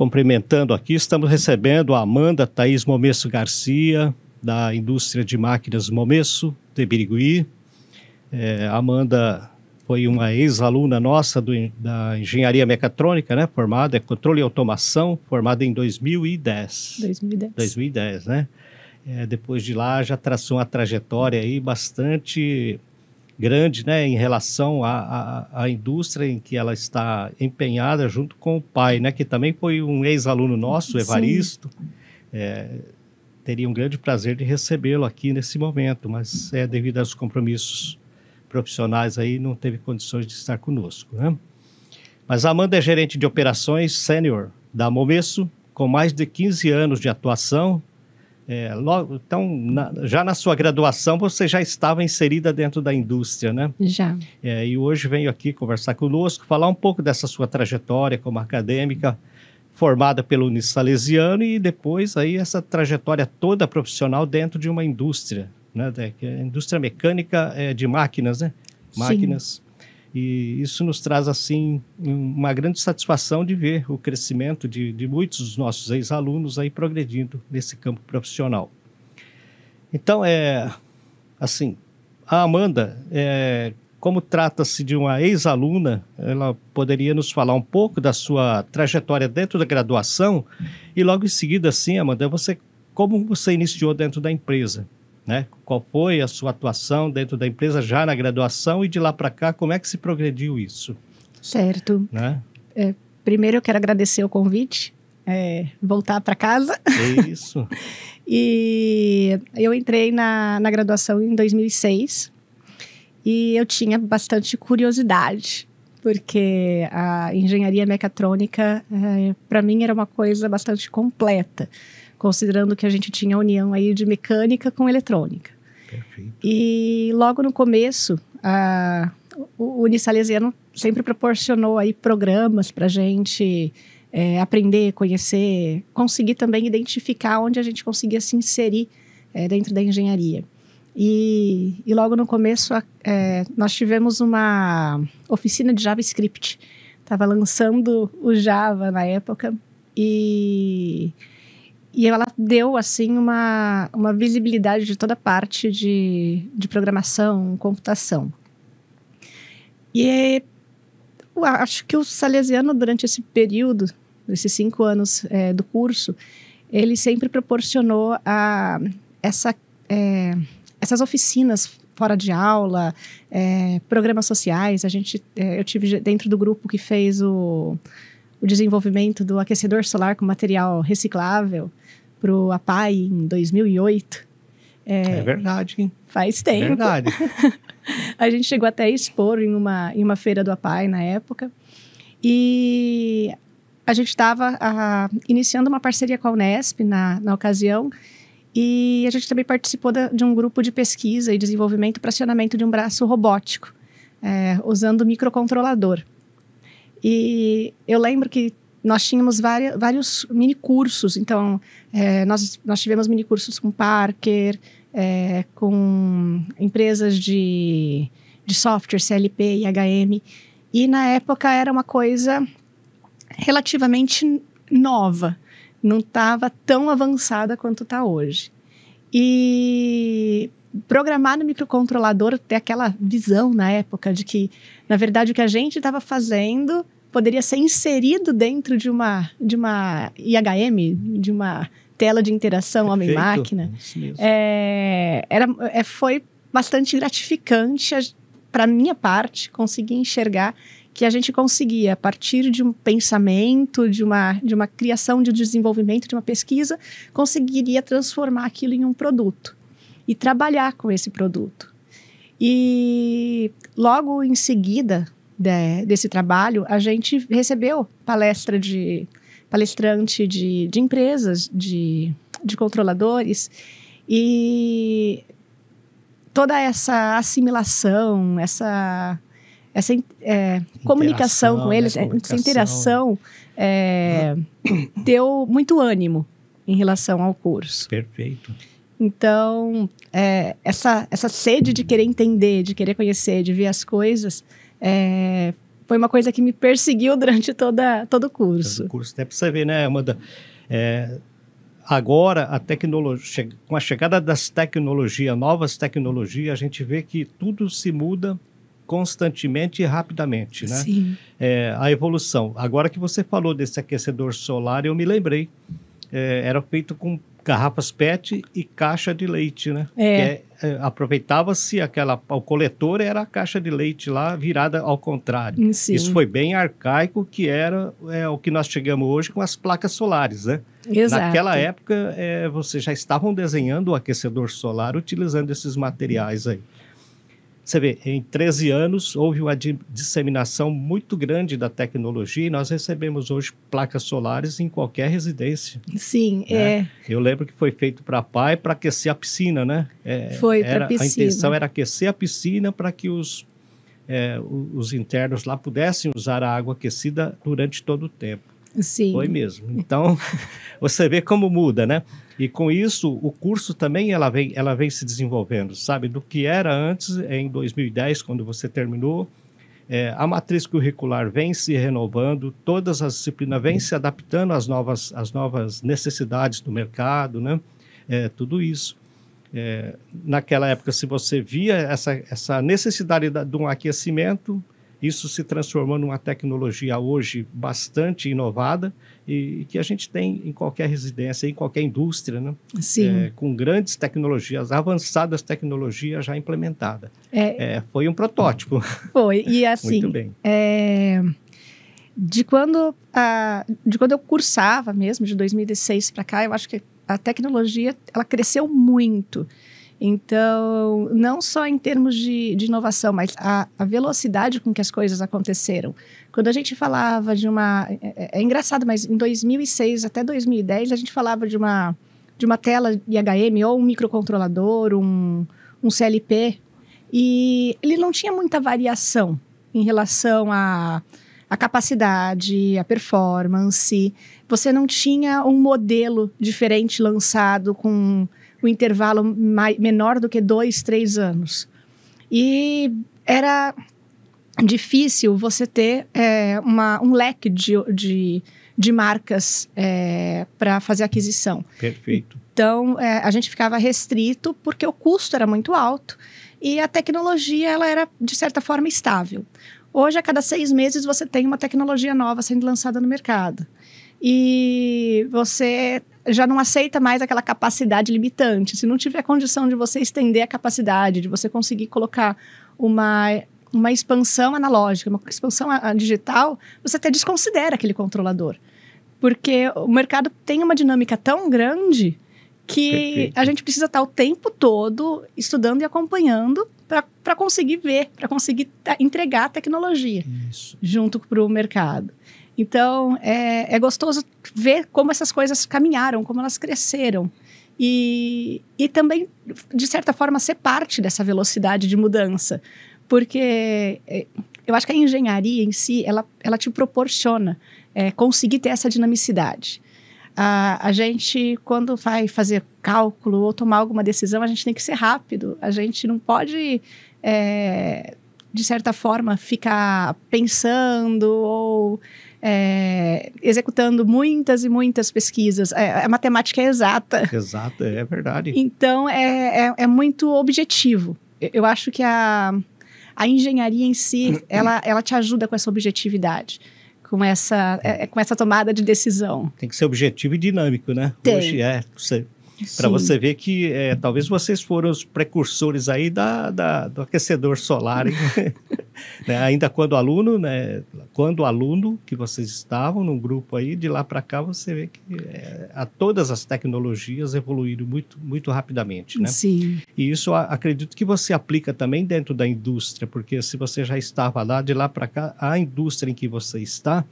cumprimentando aqui. Estamos recebendo a Amanda Thaís Momesso Garcia, da indústria de máquinas Momesso, de Birigui. É, Amanda foi uma ex-aluna nossa do, da engenharia mecatrônica, né? Formada em é controle e automação, formada em 2010. 2010. 2010, né? É, depois de lá já traçou uma trajetória aí bastante grande né, em relação à, à, à, indústria em que ela está empenhada, junto com o pai, né, que também foi um ex-aluno nosso, Evaristo. É, teria um grande prazer de recebê-lo aqui nesse momento, mas é devido aos compromissos profissionais aí, não teve condições de estar conosco. Né? Mas a Amanda é gerente de operações sênior da Momesso, com mais de 15 anos de atuação é, logo, então, na, já na sua graduação, você já estava inserida dentro da indústria, né? Já. É, e hoje venho aqui conversar conosco, falar um pouco dessa sua trajetória como acadêmica, formada pelo Unisalesiano e depois aí essa trajetória toda profissional dentro de uma indústria, né? Que é a indústria mecânica é, de máquinas, né? Máquinas. Sim. E isso nos traz, assim, uma grande satisfação de ver o crescimento de, de muitos dos nossos ex-alunos aí progredindo nesse campo profissional. Então, é assim, a Amanda, é, como trata-se de uma ex-aluna, ela poderia nos falar um pouco da sua trajetória dentro da graduação e logo em seguida, assim, Amanda, você como você iniciou dentro da empresa? Né? Qual foi a sua atuação dentro da empresa já na graduação e de lá para cá, como é que se progrediu isso? Certo. Né? É, primeiro eu quero agradecer o convite, é, voltar para casa. É isso. e eu entrei na, na graduação em 2006 e eu tinha bastante curiosidade porque a engenharia mecatrônica, é, eh, para mim, era uma coisa bastante completa, considerando que a gente tinha a união aí de mecânica com eletrônica. Perfeito. E logo no começo, a, o Unisalesiano sempre proporcionou aí programas para a gente é, aprender, conhecer, conseguir também identificar onde a gente conseguia se inserir é, dentro da engenharia. E, e logo no começo, é, nós tivemos uma oficina de JavaScript. Estava lançando o Java na época. E, e ela deu, assim, uma, uma visibilidade de toda parte de, de programação, computação. E acho que o Salesiano, durante esse período, esses cinco anos é, do curso, ele sempre proporcionou a, essa... É, essas oficinas fora de aula, é, programas sociais. A gente, é, eu tive dentro do grupo que fez o, o desenvolvimento do aquecedor solar com material reciclável para o APAI em 2008. É, é verdade, Faz é tempo. É verdade. a gente chegou até a expor em uma, em uma feira do APAI na época. E a gente estava ah, iniciando uma parceria com a Unesp na, na ocasião e a gente também participou da, de um grupo de pesquisa e desenvolvimento para acionamento de um braço robótico, é, usando microcontrolador. E eu lembro que nós tínhamos várias, vários mini cursos, então é, nós, nós tivemos mini cursos com Parker, é, com empresas de, de software, CLP e HM, e na época era uma coisa relativamente nova não estava tão avançada quanto está hoje. E programar no microcontrolador ter aquela visão na época de que, na verdade, o que a gente estava fazendo poderia ser inserido dentro de uma, de uma IHM, de uma tela de interação homem-máquina. É, era, é, foi bastante gratificante para minha parte conseguir enxergar que a gente conseguia, a partir de um pensamento, de uma, de uma criação, de um desenvolvimento, de uma pesquisa, conseguiria transformar aquilo em um produto e trabalhar com esse produto. E logo em seguida de, desse trabalho, a gente recebeu palestra de palestrante de, de empresas, de, de controladores, e toda essa assimilação, essa essa é, comunicação com eles, né? É, essa interação é, uhum. deu muito ânimo em relação ao curso. Perfeito. Então, é, essa, essa sede de querer entender, de querer conhecer, de ver as coisas, é, foi uma coisa que me perseguiu durante toda, todo o curso. Todo o curso, até para você ver, né, Amanda? É, agora a tecnologia com a chegada das tecnologias novas tecnologias a gente vê que tudo se muda constantemente e rapidamente, né? Sim. É, a evolução. Agora que você falou desse aquecedor solar, eu me lembrei. É, era feito com garrafas PET e caixa de leite, né? É. é. é Aproveitava-se aquela. O coletor era a caixa de leite lá virada ao contrário. Sim. Isso foi bem arcaico, que era é, o que nós chegamos hoje com as placas solares, né? Exato. Naquela época, é, vocês já estavam desenhando o aquecedor solar utilizando esses materiais aí. Você vê, em 13 anos houve uma disseminação muito grande da tecnologia e nós recebemos hoje placas solares em qualquer residência. Sim, né? é. Eu lembro que foi feito para PAI para aquecer a piscina, né? É, foi para a piscina. A intenção era aquecer a piscina para que os, é, os internos lá pudessem usar a água aquecida durante todo o tempo. Sim. Foi mesmo. Então, você vê como muda, né? E com isso, o curso também ela vem, ela vem se desenvolvendo, sabe? Do que era antes, é em 2010, quando você terminou, é, a matriz curricular vem se renovando, todas as disciplinas vêm se adaptando às novas, às novas necessidades do mercado, né? É, tudo isso. É, naquela época, se você via essa, essa necessidade da, de um aquecimento, isso se transformou numa tecnologia hoje bastante inovada, e, que a gente tem em qualquer residência, em qualquer indústria, né? É, com grandes tecnologias, avançadas tecnologias já implementadas. É, é, foi um protótipo. Foi, e assim... Muito bem. É, de quando, a, de quando eu cursava mesmo, de 2016 para cá, eu acho que a tecnologia ela cresceu muito. Então, não só em termos de, de inovação, mas a, a, velocidade com que as coisas aconteceram. Quando a gente falava de uma. É, é, é engraçado, mas em 2006 até 2010, a gente falava de uma, de uma tela IHM ou um microcontrolador, um, um CLP, e ele não tinha muita variação em relação a a capacidade, a performance. Você não tinha um modelo diferente lançado com o intervalo mais, menor do que dois, três anos. E era difícil você ter é, uma, um leque de, de, de marcas é, para fazer aquisição. Perfeito. Então, é, a gente ficava restrito porque o custo era muito alto e a tecnologia ela era, de certa forma, estável. Hoje, a cada seis meses, você tem uma tecnologia nova sendo lançada no mercado. E você já não aceita mais aquela capacidade limitante. Se não tiver condição de você estender a capacidade, de você conseguir colocar uma uma expansão analógica, uma expansão digital, você até desconsidera aquele controlador. Porque o mercado tem uma dinâmica tão grande que Perfeito. a gente precisa estar o tempo todo estudando e acompanhando para conseguir ver, para conseguir tá, entregar a tecnologia Isso. junto para o mercado. Então, é, é gostoso ver como essas coisas caminharam, como elas cresceram. E, e também, de certa forma, ser parte dessa velocidade de mudança. Porque é, eu acho que a engenharia em si, ela, ela te proporciona é, conseguir ter essa dinamicidade. A, a, gente, quando vai fazer cálculo ou tomar alguma decisão, a gente tem que ser rápido. A gente não pode, é, de certa forma, ficar pensando ou é, executando muitas e muitas pesquisas. É, a matemática é exata. Exata, é verdade. Então, é, é, é muito objetivo. Eu acho que a, a engenharia em si, ela, ela te ajuda com essa objetividade com essa, é, é com essa tomada de decisão. Tem que ser objetivo e dinâmico, né? Tem. Hoje é. Para você ver que é, talvez vocês foram os precursores aí da, da do aquecedor solar. né? Ainda quando aluno, né? Quando aluno que vocês estavam no grupo aí, de lá para cá você vê que é, a todas as tecnologias evoluíram muito, muito rapidamente, né? Sim. E isso acredito que você aplica também dentro da indústria, porque se você já estava lá, de lá para cá, a indústria em que você está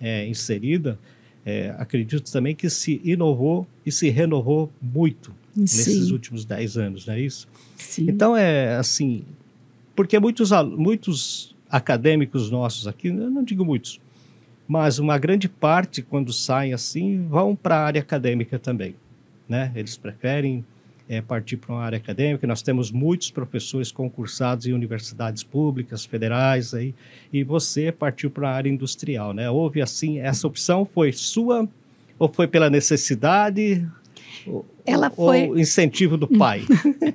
é, inserida, é, acredito também que se inovou e se renovou muito Sim. nesses últimos 10 anos, não é isso? Sim. Então, é assim, porque muitos, muitos acadêmicos nossos aqui, não digo muitos, mas uma grande parte, quando saem assim, vão para a área acadêmica também. Né? Eles preferem é, partir para uma área acadêmica. Nós temos muitos professores concursados em universidades públicas, federais, aí, e você partiu para a área industrial. Né? Houve assim, essa opção foi sua ou foi pela necessidade? Ela foi. incentivo do pai?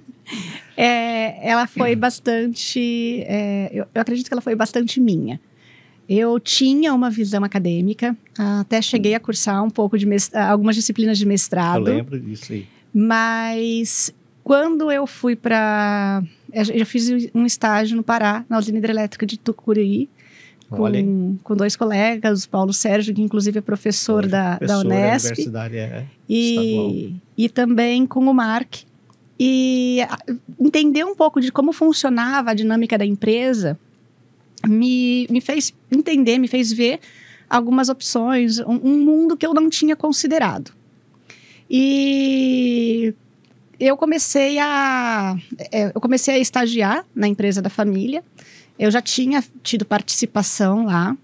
é, ela foi bastante. É, eu, eu acredito que ela foi bastante minha. Eu tinha uma visão acadêmica, até cheguei a cursar um pouco de algumas disciplinas de mestrado. Eu lembro disso aí. Mas quando eu fui para. Eu fiz um estágio no Pará, na usina hidrelétrica de Tucuruí, com, com, dois colegas, o Paulo Sérgio, que inclusive é professor Hoje, é da, da Unesp. Da universidade, é, e, e também com o Mark, e ah, entender um pouco de como funcionava a dinâmica da empresa me, me fez entender, me fez ver algumas opções, um, um mundo que eu não tinha considerado. E eu comecei a é, eu comecei a estagiar na empresa da família. Eu já tinha tido participação lá.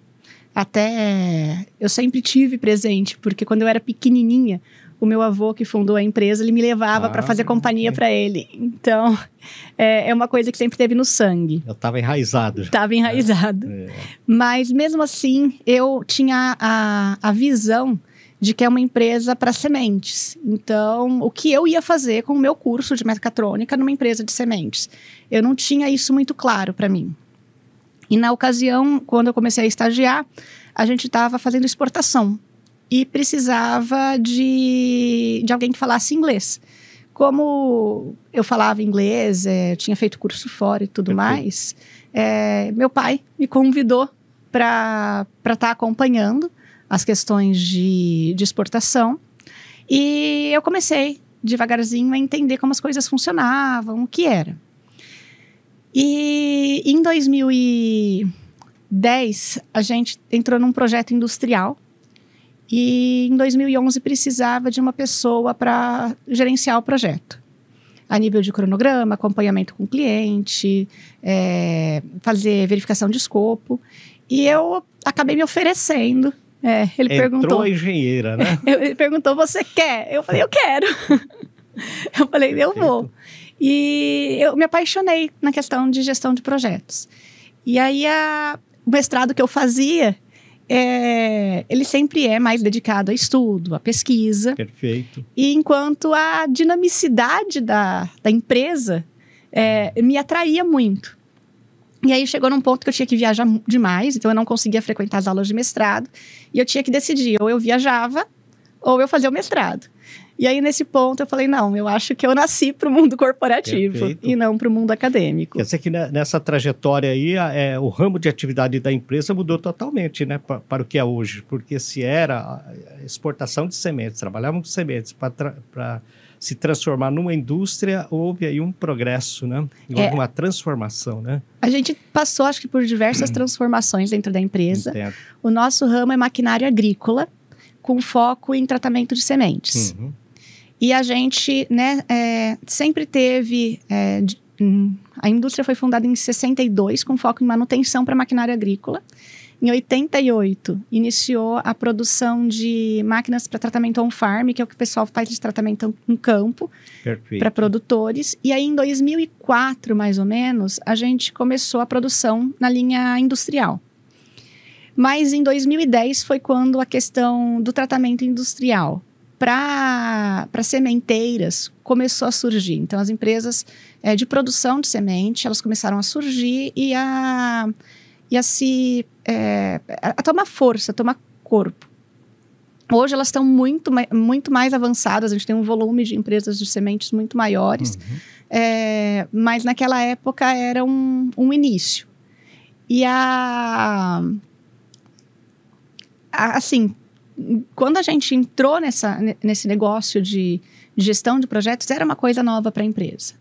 Até eu sempre tive presente, porque quando eu era pequenininha, o meu avô que fundou a empresa, ele me levava ah, para fazer companhia okay. para ele. Então, é, é, uma coisa que sempre teve no sangue. Eu estava enraizado. Estava é, enraizado. É, Mas mesmo assim, eu tinha a, a visão de que é uma empresa para sementes. Então, o que eu ia fazer com o meu curso de mecatrônica numa empresa de sementes? Eu não tinha isso muito claro para mim. E na ocasião, quando eu comecei a estagiar, a gente estava fazendo exportação e precisava de, de alguém que falasse inglês. Como eu falava inglês, é, tinha feito curso fora e tudo mais, é, meu pai me convidou para estar tá acompanhando as questões de, de exportação. E eu comecei devagarzinho a entender como as coisas funcionavam, o que era. E em 2010, a gente entrou num projeto industrial e em 2011 precisava de uma pessoa para gerenciar o projeto. A nível de cronograma, acompanhamento com o cliente, é, fazer verificação de escopo. E eu acabei me oferecendo é, ele Entrou perguntou. a engenheira, né? ele perguntou: você quer? Eu falei: eu quero. eu falei: eu vou. E eu me apaixonei na questão de gestão de projetos. E aí, a, o mestrado que eu fazia é, ele sempre é mais dedicado a estudo, a pesquisa. Perfeito. E enquanto a dinamicidade da, da empresa é, me atraía muito. E aí chegou num ponto que eu tinha que viajar demais, então eu não conseguia frequentar as aulas de mestrado. E eu tinha que decidir, ou eu viajava, ou eu fazia o mestrado. E aí, nesse ponto, eu falei: não, eu acho que eu nasci para o mundo corporativo Perfeito. e não para o mundo acadêmico. Quer dizer que nessa trajetória aí, é, o ramo de atividade da empresa mudou totalmente né, para, para o que é hoje, porque se era exportação de sementes, trabalhavam com sementes para. se transformar numa indústria, houve aí um progresso, né? Houve é. uma transformação, né? A gente passou, acho que, por diversas transformações dentro da empresa. Entendo. O nosso ramo é maquinário agrícola, com foco em tratamento de sementes. Uhum. E a gente né, é, sempre teve. É, hum, a indústria foi fundada em 62, com foco em manutenção para maquinária agrícola. Em 88, iniciou a produção de máquinas para tratamento on-farm, que é o que o pessoal faz de tratamento em campo, para produtores. E aí, em 2004, mais ou menos, a gente começou a produção na linha industrial. Mas em 2010 foi quando a questão do tratamento industrial para sementeiras começou a surgir. Então, as empresas é, de produção de semente, elas começaram a surgir e a, e a se... É, a tomar força, a tomar corpo. Hoje elas estão muito, muito mais avançadas, a gente tem um volume de empresas de sementes muito maiores, uhum. é, mas naquela época era um, um início. E a, a assim, quando a gente entrou nessa, nesse negócio de gestão de projetos, era uma coisa nova para a empresa.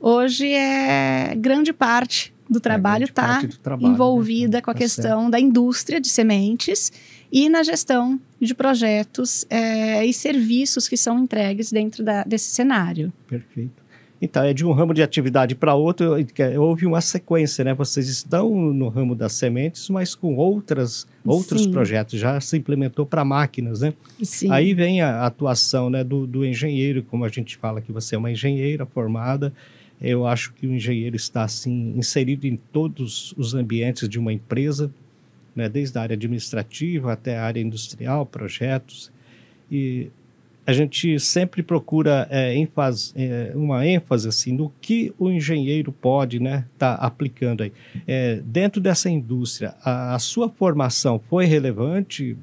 Hoje é grande parte do é, trabalho é, está né? envolvida né? com a tá questão certo. da indústria de sementes e na gestão de projetos é, e serviços que são entregues dentro da, desse cenário. Perfeito. Então, é de um ramo de atividade para outro, é, houve uma sequência, né? Vocês estão no ramo das sementes, mas com outras, outros Sim. projetos, já se implementou para máquinas, né? Sim. Aí vem a atuação né, do, do engenheiro, como a gente fala que você é uma engenheira formada, eu acho que o engenheiro está, assim, inserido em todos os ambientes de uma empresa, né? desde a área administrativa até a área industrial, projetos, e a gente sempre procura é, ênfase, é, uma ênfase assim, no que o engenheiro pode estar né, tá aplicando aí. É, dentro dessa indústria, a, a, sua formação foi relevante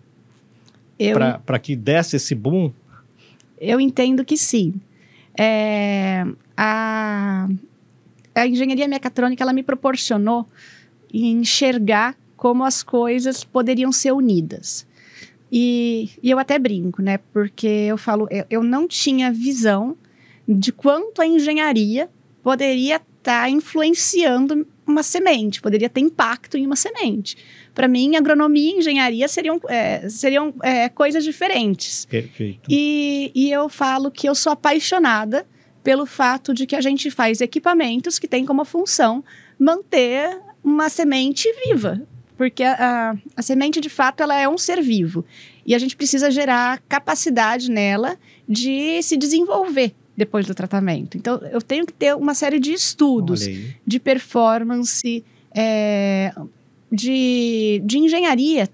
para que desse esse boom? Eu entendo que sim. É, a, a engenharia mecatrônica ela me proporcionou enxergar como as coisas poderiam ser unidas. E, e eu até brinco, né? Porque eu falo, eu, eu não tinha visão de quanto a engenharia poderia estar tá influenciando uma semente, poderia ter impacto em uma semente. Para mim, agronomia e engenharia seriam, é, seriam é, coisas diferentes. Perfeito. E, e eu falo que eu sou apaixonada pelo fato de que a gente faz equipamentos que têm como função manter uma semente viva, porque a, a, a, semente, de fato, ela é um ser vivo. E a gente precisa gerar capacidade nela de se desenvolver depois do tratamento. Então, eu tenho que ter uma série de estudos de performance, é, de, de engenharia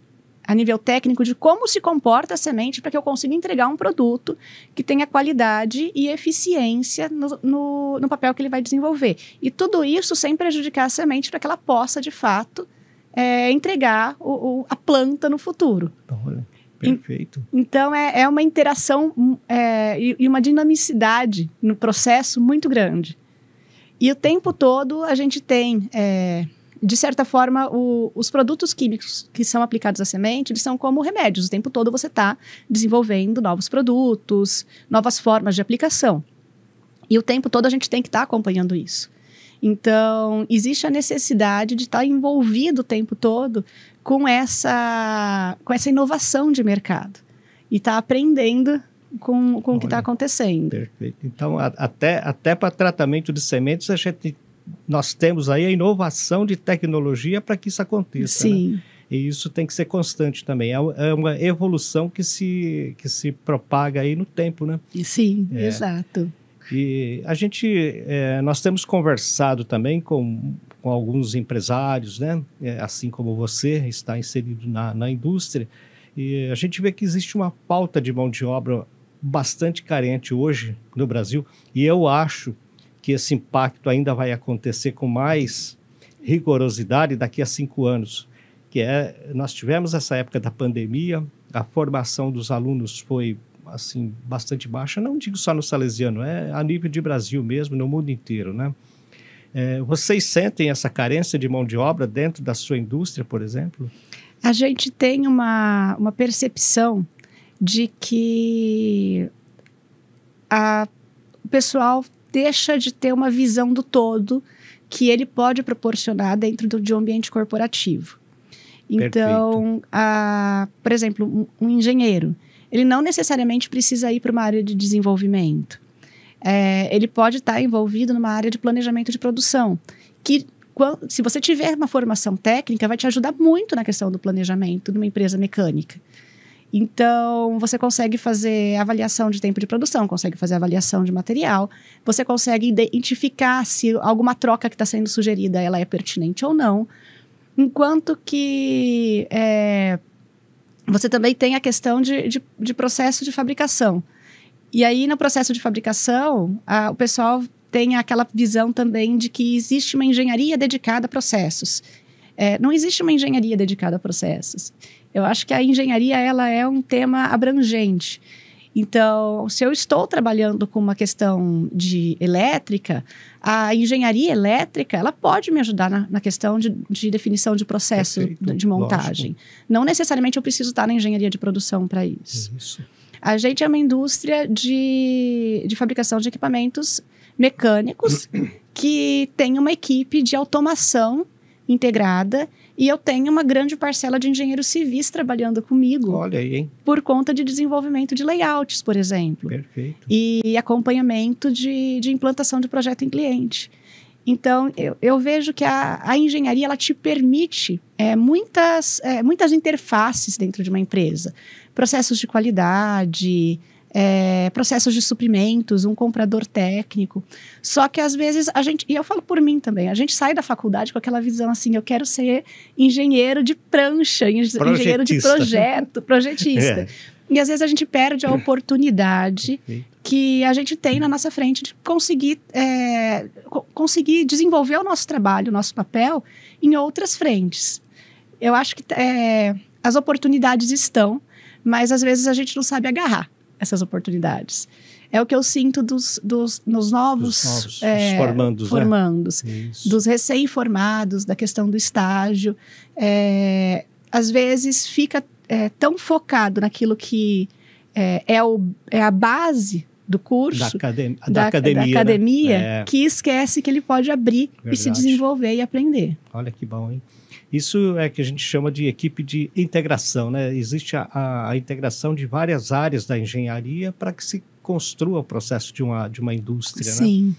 a nível técnico de como se comporta a semente para que eu consiga entregar um produto que tenha qualidade e eficiência no, no, no papel que ele vai desenvolver. E tudo isso sem prejudicar a semente para que ela possa, de fato, é, entregar o, o, a planta no futuro. perfeito. E, então, é, é, uma interação hum, é, e, e uma dinamicidade no processo muito grande. E o tempo todo a gente tem, é, de certa forma, o, os produtos químicos que são aplicados à semente, eles são como remédios. O tempo todo você está desenvolvendo novos produtos, novas formas de aplicação. E o tempo todo a gente tem que estar tá acompanhando isso. Então, existe a necessidade de estar envolvido o tempo todo com essa, com essa inovação de mercado e estar tá aprendendo com, com o que está acontecendo. Perfeito. Então, a, até, até para tratamento de sementes, a gente, nós temos aí a inovação de tecnologia para que isso aconteça. Né? Sim. Né? E isso tem que ser constante também. É, é uma evolução que se, que se propaga aí no tempo, né? Sim, é. exato. E a gente, é, nós temos conversado também com, com alguns empresários, né? É, assim como você está inserido na, na indústria, e a gente vê que existe uma pauta de mão de obra bastante carente hoje no Brasil, e eu acho que esse impacto ainda vai acontecer com mais rigorosidade daqui a cinco anos, que é nós tivemos essa época da pandemia, a formação dos alunos foi assim bastante baixa, não digo só no salesiano, é a nível de Brasil mesmo, no mundo inteiro, né? É, vocês sentem essa carência de mão de obra dentro da sua indústria, por exemplo? A gente tem uma, uma percepção de que a, o pessoal deixa de ter uma visão do todo que ele pode proporcionar dentro do, de um ambiente corporativo. Então, a, por exemplo, um, um engenheiro, ele não necessariamente precisa ir para uma área de desenvolvimento. É, ele pode estar tá envolvido numa área de planejamento de produção, que se você tiver uma formação técnica, vai te ajudar muito na questão do planejamento de uma empresa mecânica. Então, você consegue fazer avaliação de tempo de produção, consegue fazer avaliação de material, você consegue identificar se alguma troca que está sendo sugerida ela é pertinente ou não. Enquanto que é, você também tem a questão de, de, de processo de fabricação. E aí, no processo de fabricação, a, o pessoal tem aquela visão também de que existe uma engenharia dedicada a processos. É, não existe uma engenharia dedicada a processos. Eu acho que a engenharia ela é um tema abrangente. Então, se eu estou trabalhando com uma questão de elétrica, a engenharia elétrica ela pode me ajudar na, na questão de, de, definição de processo Perfeito, de montagem. Lógico. Não necessariamente eu preciso estar na engenharia de produção para isso. É isso. A gente é uma indústria de, de fabricação de equipamentos mecânicos que tem uma equipe de automação integrada e eu tenho uma grande parcela de engenheiros civis trabalhando comigo. Olha aí, hein? Por conta de desenvolvimento de layouts, por exemplo. Perfeito. E acompanhamento de, de implantação de projeto em cliente. Então, eu, eu vejo que a, a, engenharia ela te permite é, muitas, é, muitas interfaces dentro de uma empresa. Processos de qualidade, é, processos de suprimentos, um comprador técnico. Só que às vezes a gente, e eu falo por mim também, a gente sai da faculdade com aquela visão assim: eu quero ser engenheiro de prancha, engenheiro de projeto, projetista. é. E às vezes a gente perde a oportunidade que a gente tem na nossa frente de conseguir, é, conseguir desenvolver o nosso trabalho, o nosso papel em outras frentes. Eu acho que é, as oportunidades estão, mas às vezes a gente não sabe agarrar essas oportunidades. É o que eu sinto dos, dos nos novos, dos novos é, formandos, formandos né? dos recém-formados, da questão do estágio. É, às vezes fica é, tão focado naquilo que é, é o, é a base do curso, da, academ da, da academia, da academia né? É. que esquece que ele pode abrir Verdade. e se desenvolver e aprender. Olha que bom, hein? Isso é que a gente chama de equipe de integração, né? Existe a, a, a integração de várias áreas da engenharia para que se construa o processo de uma, de uma indústria, né? Sim. né?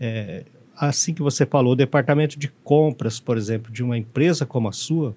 É, assim que você falou, o departamento de compras, por exemplo, de uma empresa como a sua,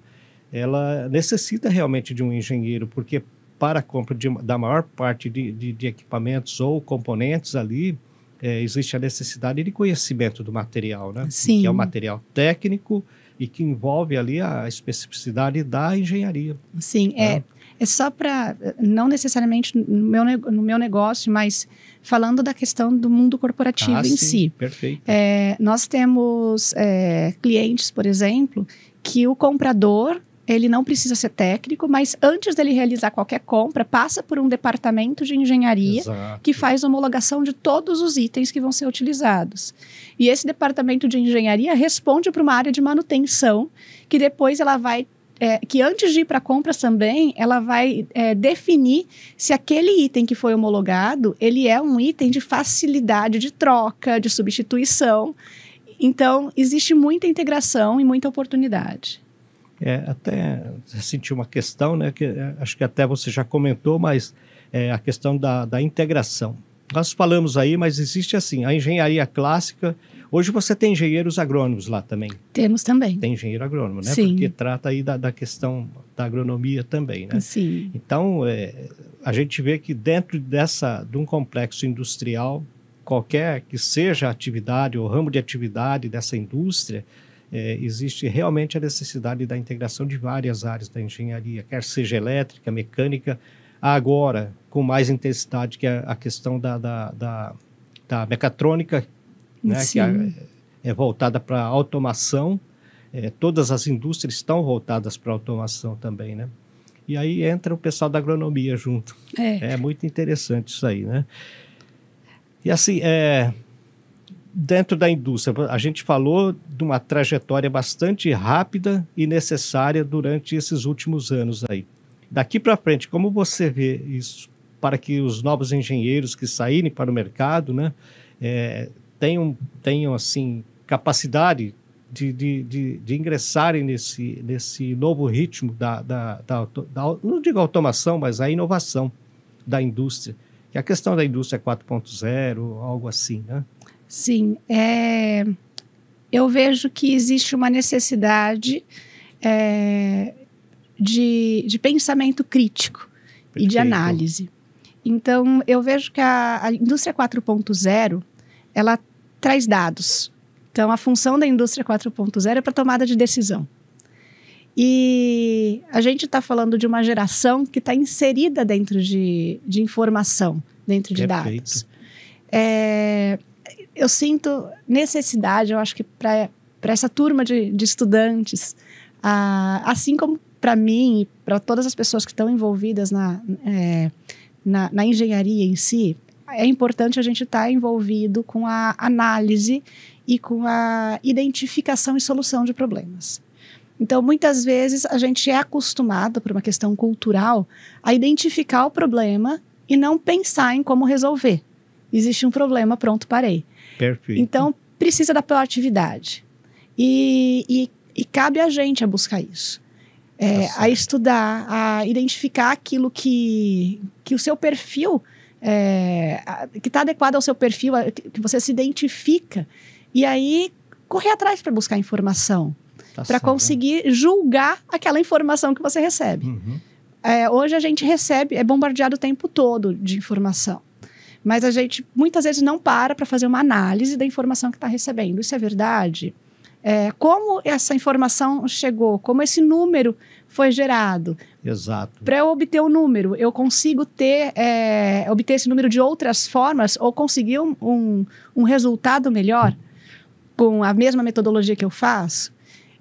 ela necessita realmente de um engenheiro, porque para a compra de, da maior parte de, de, de, equipamentos ou componentes ali, é, existe a necessidade de conhecimento do material, né? Sim. Que é o um material técnico, e que envolve ali a especificidade da engenharia. Sim, é, é, é só para, não necessariamente no meu, no meu negócio, mas falando da questão do mundo corporativo ah, em sim, si. Perfeito. É, nós temos é, clientes, por exemplo, que o comprador ele não precisa ser técnico, mas antes dele realizar qualquer compra, passa por um departamento de engenharia Exato. que faz homologação de todos os itens que vão ser utilizados. E esse departamento de engenharia responde para uma área de manutenção, que depois ela vai é, que antes de ir para compras também, ela vai é, definir se aquele item que foi homologado, ele é um item de facilidade de troca, de substituição. Então, existe muita integração e muita oportunidade. É, até senti uma questão, né, que é, acho que até você já comentou, mas é a questão da, da integração. Nós falamos aí, mas existe assim, a engenharia clássica. Hoje você tem engenheiros agrônomos lá também. Temos também. Tem engenheiro agrônomo, né? Sim. Porque trata aí da, da questão da agronomia também, né? Sim. Então, é, a gente vê que dentro dessa, de um complexo industrial, qualquer que seja a atividade ou ramo de atividade dessa indústria, é, existe realmente a necessidade da integração de várias áreas da engenharia, quer seja elétrica, mecânica, agora com mais intensidade que a, a questão da, da, da, da mecatrônica, né, que é, é voltada para automação. É, todas as indústrias estão voltadas para automação também, né? E aí entra o pessoal da agronomia junto. É, é muito interessante isso aí, né? E assim, é, dentro da indústria, a gente falou de uma trajetória bastante rápida e necessária durante esses últimos anos aí. Daqui para frente, como você vê isso para que os novos engenheiros que saírem para o mercado, né, é, tenham, tenham assim capacidade de, de, de, de, ingressarem nesse, nesse novo ritmo da, da, da, da, não digo automação, mas a inovação da indústria. Que a questão da indústria 4.0, algo assim, né? Sim, é, eu vejo que existe uma necessidade é, de, de pensamento crítico Perfeito. e de análise. Então, eu vejo que a, a indústria 4.0, ela traz dados. Então, a função da indústria 4.0 é para tomada de decisão. E a gente está falando de uma geração que está inserida dentro de, de informação, dentro de Perfeito. dados. É, eu sinto necessidade, eu acho que para essa turma de, de estudantes, ah, assim como para mim e para todas as pessoas que estão envolvidas na, é, na, na, engenharia em si, é importante a gente estar tá envolvido com a análise e com a identificação e solução de problemas. Então, muitas vezes, a gente é acostumado, por uma questão cultural, a identificar o problema e não pensar em como resolver. Existe um problema, pronto, parei. Perfeito. Então, precisa da proatividade. E, e, e cabe a gente a buscar isso. É, tá a estudar, a identificar aquilo que, que o seu perfil, é, que está adequado ao seu perfil, que você se identifica. E aí, correr atrás para buscar informação, tá para conseguir julgar aquela informação que você recebe. Uhum. É, hoje a gente recebe, é bombardeado o tempo todo de informação. Mas a gente muitas vezes não para para fazer uma análise da informação que está recebendo. Isso é verdade? É, como essa informação chegou, como esse número foi gerado. Exato. Para eu obter o um número, eu consigo ter, é, obter esse número de outras formas ou conseguir um, um, um resultado melhor com a mesma metodologia que eu faço?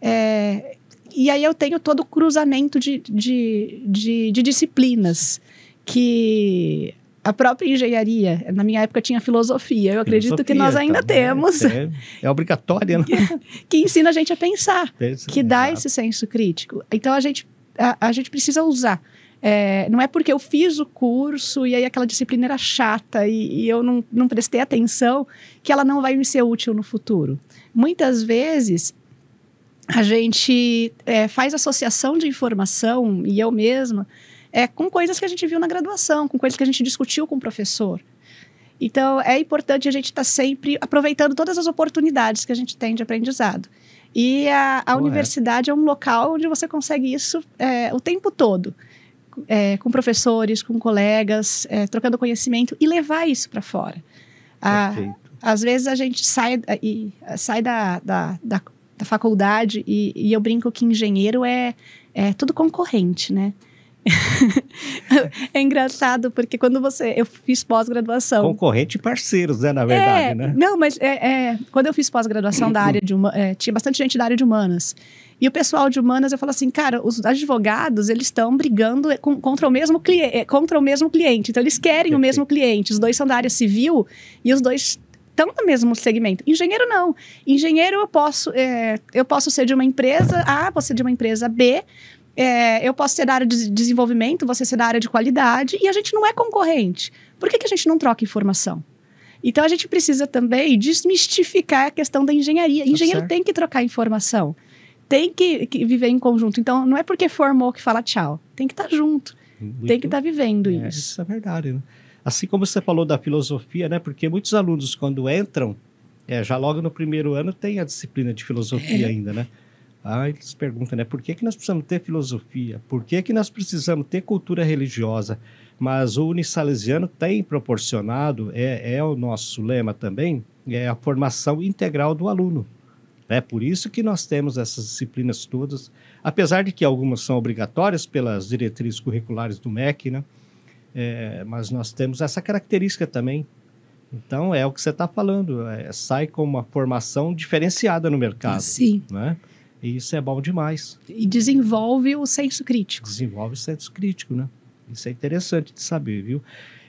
É, e aí eu tenho todo o cruzamento de, de, de, de disciplinas que a própria engenharia. Na minha época tinha filosofia. Eu acredito filosofia, que nós ainda tá, temos. É, é obrigatória, né? Que, que ensina a gente a pensar, Pensa, que dá exato. esse senso crítico. Então a gente, a, a gente precisa usar. É, não é porque eu fiz o curso e aí aquela disciplina era chata e, e eu não, não prestei atenção que ela não vai me ser útil no futuro. Muitas vezes a gente é, faz associação de informação, e eu mesma, é, com coisas que a gente viu na graduação, com coisas que a gente discutiu com o professor. Então, é importante a gente estar tá sempre aproveitando todas as oportunidades que a gente tem de aprendizado. E a, a é. universidade é um local onde você consegue isso é, o tempo todo. É, com professores, com colegas, é, trocando conhecimento e levar isso para fora. A, às vezes a gente sai, é, e, sai da, da, da, da faculdade e, e, eu brinco que engenheiro é, é tudo concorrente, né? é engraçado, porque quando você. Eu fiz pós-graduação. Concorrente e parceiros, né, na verdade, é, né? Não, mas é, é, quando eu fiz pós-graduação da área de uma, é, tinha bastante gente da área de humanas. E o pessoal de humanas, eu falo assim, cara, os advogados, eles estão brigando com, contra, o mesmo cliente, é, contra o mesmo cliente. Então, eles querem o mesmo cliente. Os dois são da área civil e os dois estão no mesmo segmento. Engenheiro não. Engenheiro eu posso, é, eu posso ser de uma empresa A, posso ser de uma empresa B, é, eu posso ser da área de desenvolvimento, você ser da área de qualidade, e a gente não é concorrente. Por que, que a gente não troca informação? Então a gente precisa também desmistificar a questão da engenharia. Tá Engenheiro tem que trocar informação, tem que, que, viver em conjunto. Então não é porque formou que fala tchau, tem que estar tá junto, Muito, tem que estar tá vivendo é, isso. Isso é verdade. Né? Assim como você falou da filosofia, né? Porque muitos alunos quando entram é, já logo no primeiro ano tem a disciplina de filosofia é. ainda, né? Aí ah, eles perguntam, né? Por que, que nós precisamos ter filosofia? Por que, que nós precisamos ter cultura religiosa? Mas o unisalesiano tem proporcionado, é, é o nosso lema também, é a formação integral do aluno. É por isso que nós temos essas disciplinas todas, apesar de que algumas são obrigatórias pelas diretrizes curriculares do MEC, né? É, mas nós temos essa característica também. Então, é o que você está falando, é, sai com uma formação diferenciada no mercado. Sim. é? E isso é bom demais. E desenvolve o senso crítico. Desenvolve o senso crítico, né? Isso é interessante de saber, viu?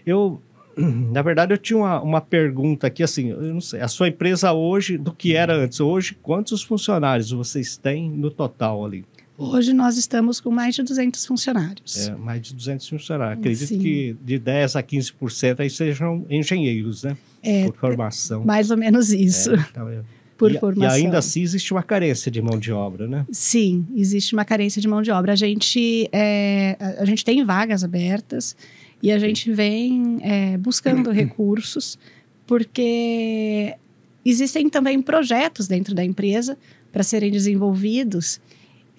Eu, na verdade, eu tinha uma, uma pergunta aqui, assim, eu não sei, a sua empresa hoje, do que era antes, hoje, quantos funcionários vocês têm no total ali? Hoje nós estamos com mais de 200 funcionários. É, mais de 200 funcionários. Acredito Sim. que de 10 a 15% aí sejam engenheiros, né? É, por formação. Mais ou menos isso. É, então, é por e, formação. E ainda assim existe uma carência de mão de obra, né? Sim, existe uma carência de mão de obra. A gente, é, a gente tem vagas abertas e a gente vem é, buscando recursos, porque existem também projetos dentro da empresa para serem desenvolvidos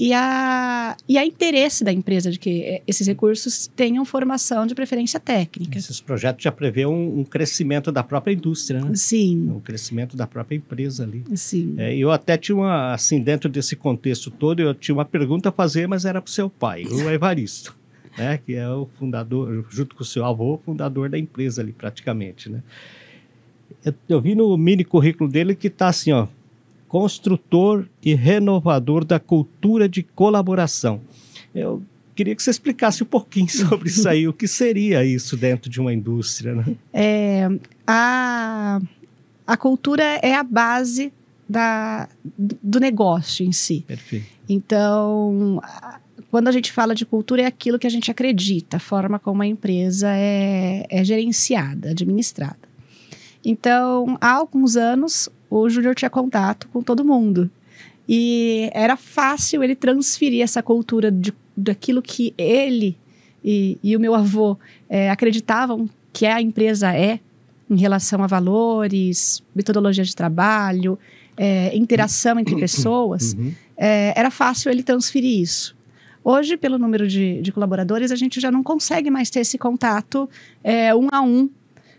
e a, e a interesse da empresa de que eh, esses recursos tenham formação de preferência técnica. Esses projetos já prevê um, um crescimento da própria indústria, né? Sim. O um crescimento da própria empresa ali. Sim. É, eu até tinha uma, assim, dentro desse contexto todo, eu tinha uma pergunta a fazer, mas era para o seu pai, o Evaristo. né, que é o fundador, junto com o seu avô, fundador da empresa ali praticamente, né? Eu, eu vi no mini currículo dele que está assim, ó, construtor e renovador da cultura de colaboração. Eu queria que você explicasse um pouquinho sobre isso aí, o que seria isso dentro de uma indústria. Né? É, a, a cultura é a base da, do negócio em si. Perfeito. Então, quando a gente fala de cultura, é aquilo que a gente acredita, a forma como a empresa é, é gerenciada, administrada. Então, há alguns anos, o Júnior tinha contato com todo mundo. E era fácil ele transferir essa cultura de, daquilo que ele e, e o meu avô é, acreditavam que a empresa é em relação a valores, metodologia de trabalho, é, interação entre pessoas. Uhum. É, era fácil ele transferir isso. Hoje, pelo número de, de, colaboradores, a gente já não consegue mais ter esse contato é, um a um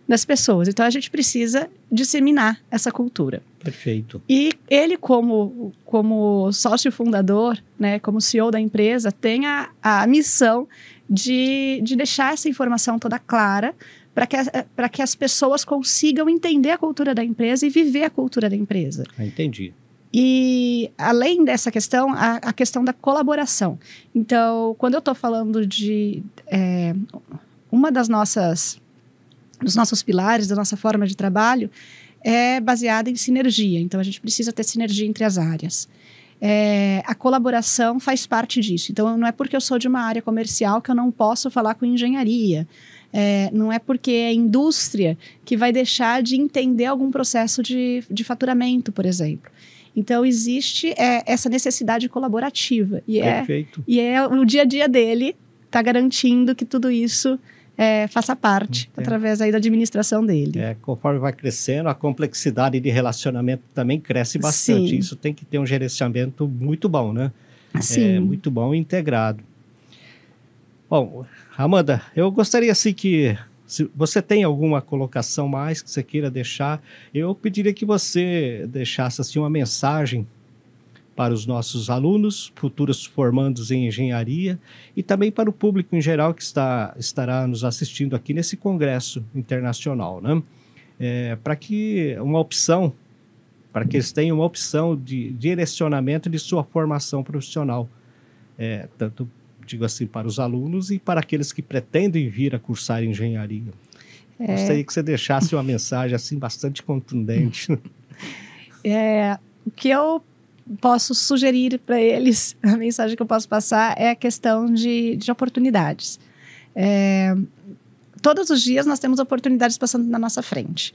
das pessoas. Então, a gente precisa disseminar essa cultura. Perfeito. E ele, como, como sócio fundador, né, como CEO da empresa, tem a, a missão de, de deixar essa informação toda clara para que, que as pessoas consigam entender a cultura da empresa e viver a cultura da empresa. Ah, entendi. E além dessa questão, a, a, questão da colaboração. Então, quando eu estou falando de. É, uma das nossas dos nossos pilares, da nossa forma de trabalho, é baseada em sinergia. Então, a gente precisa ter sinergia entre as áreas. É, a colaboração faz parte disso. Então, não é porque eu sou de uma área comercial que eu não posso falar com engenharia. É, não é porque é indústria que vai deixar de entender algum processo de, de faturamento, por exemplo. Então, existe é, essa necessidade colaborativa. E é, Perfeito. É, e é o dia a dia dele está garantindo que tudo isso é, faça parte Entendo. através aí da administração dele. É, conforme vai crescendo, a complexidade de relacionamento também cresce bastante. Sim. Isso tem que ter um gerenciamento muito bom, né? É Sim. É, muito bom e integrado. Bom, Amanda, eu gostaria assim que se você tem alguma colocação mais que você queira deixar, eu pediria que você deixasse assim uma mensagem para os nossos alunos, futuros formandos em engenharia e também para o público em geral que está, estará nos assistindo aqui nesse congresso internacional, né? É, para que uma opção, para que eles tenham uma opção de direcionamento de sua formação profissional, é, tanto digo assim para os alunos e para aqueles que pretendem vir a cursar engenharia. É... Gostaria que você deixasse uma mensagem assim bastante contundente. É, o que eu posso sugerir para eles, a mensagem que eu posso passar é a questão de, de oportunidades. É, todos os dias nós temos oportunidades passando na nossa frente.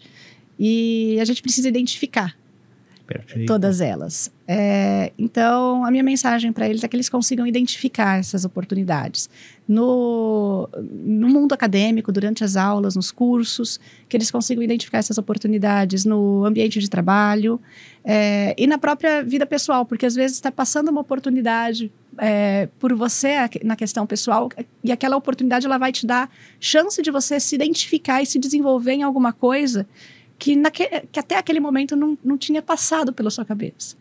E a gente precisa identificar Todas elas. É, então, a minha mensagem para eles é que eles consigam identificar essas oportunidades. No, no mundo acadêmico, durante as aulas, nos cursos, que eles consigam identificar essas oportunidades no ambiente de trabalho é, e na própria vida pessoal, porque às vezes está passando uma oportunidade é, por você na questão pessoal e aquela oportunidade ela vai te dar chance de você se identificar e se desenvolver em alguma coisa que, naque, que até aquele momento não, não tinha passado pela sua cabeça.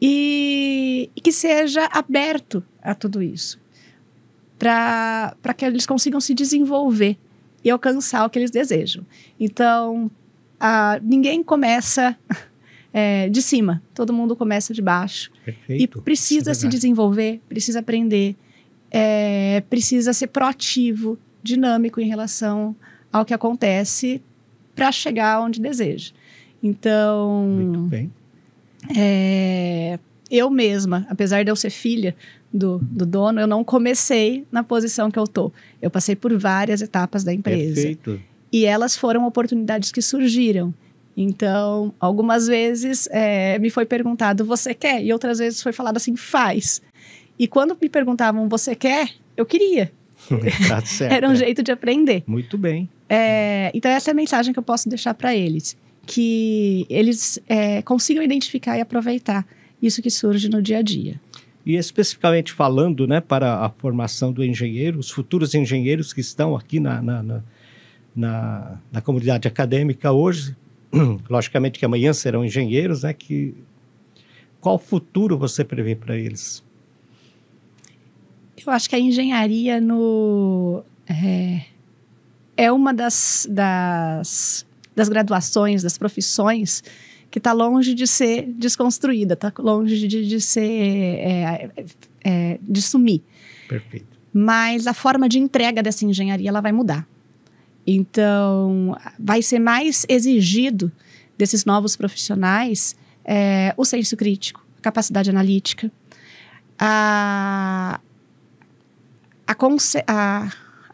E, e que seja aberto a tudo isso, para que eles consigam se desenvolver e alcançar o que eles desejam. Então, a, ninguém começa é, de cima, todo mundo começa de baixo. Perfeito. E precisa é se desenvolver, precisa aprender, é, precisa ser proativo, dinâmico em relação ao que acontece para chegar onde deseja. Então. Muito bem. É, eu mesma, apesar de eu ser filha do, do, dono, eu não comecei na posição que eu tô. Eu passei por várias etapas da empresa. Perfeito. E elas foram oportunidades que surgiram. Então, algumas vezes é, me foi perguntado, você quer? E outras vezes foi falado assim, faz. E quando me perguntavam, você quer? Eu queria. tá certo, Era um é. jeito de aprender. Muito bem. É, então, essa é a mensagem que eu posso deixar para eles. Que eles é, consigam identificar e aproveitar isso que surge no dia a dia. E especificamente falando né, para a formação do engenheiro, os futuros engenheiros que estão aqui na, na, na, na, na comunidade acadêmica hoje, logicamente que amanhã serão engenheiros, né, que, qual futuro você prevê para eles? Eu acho que a engenharia no, é, é uma das, das, das graduações, das profissões que está longe de ser desconstruída, está longe de, de ser é, é, é, de sumir. Perfeito. Mas a forma de entrega dessa engenharia ela vai mudar. Então, vai ser mais exigido desses novos profissionais é, o senso crítico, capacidade analítica, a, a, a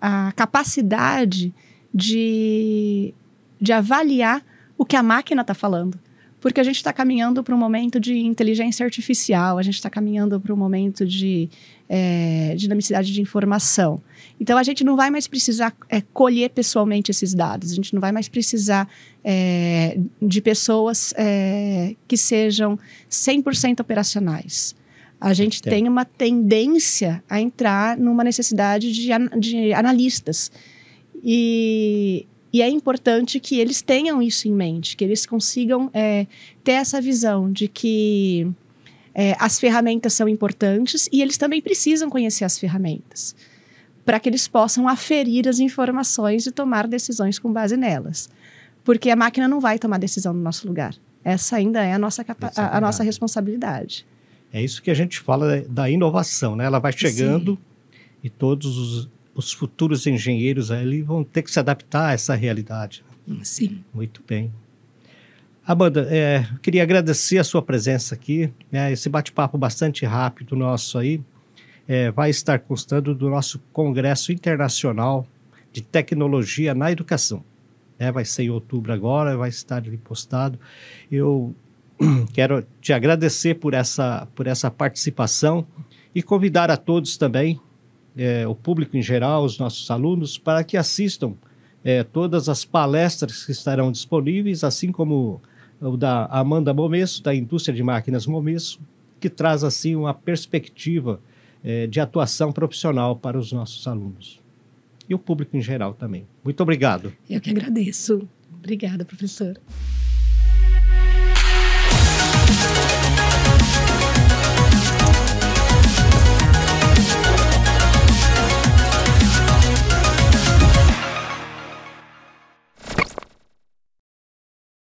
a capacidade de, de avaliar o que a máquina está falando. Porque a gente está caminhando para um momento de inteligência artificial, a gente está caminhando para um momento de é, dinamicidade de informação. Então, a gente não vai mais precisar é, colher pessoalmente esses dados, a gente não vai mais precisar é, de pessoas é, que sejam 100% operacionais. A gente tem. uma tendência a entrar numa necessidade de, de analistas. E, e, é importante que eles tenham isso em mente, que eles consigam é, ter essa visão de que é, as ferramentas são importantes e eles também precisam conhecer as ferramentas para que eles possam aferir as informações e tomar decisões com base nelas. Porque a máquina não vai tomar decisão no nosso lugar. Essa ainda é a nossa, a, a nossa responsabilidade. É isso que a gente fala da inovação, né? Ela vai chegando Sim. e todos os, os, futuros engenheiros ali vão ter que se adaptar a essa realidade. Né? Hum, sim. Muito bem. Amanda, é, queria agradecer a sua presença aqui, né? esse bate-papo bastante rápido nosso aí é, vai estar constando do nosso Congresso Internacional de Tecnologia na Educação. É, vai ser em outubro agora, vai estar ali postado. Eu quero te agradecer por essa, por essa participação e convidar a todos também, é, o público em geral, os nossos alunos, para que assistam é, todas as palestras que estarão disponíveis, assim como o da Amanda Momesso, da Indústria de Máquinas Momesso, que traz assim uma perspectiva é, de atuação profissional para os nossos alunos e o público em geral também. Muito obrigado. Eu que agradeço. Obrigada, professor. Thank you.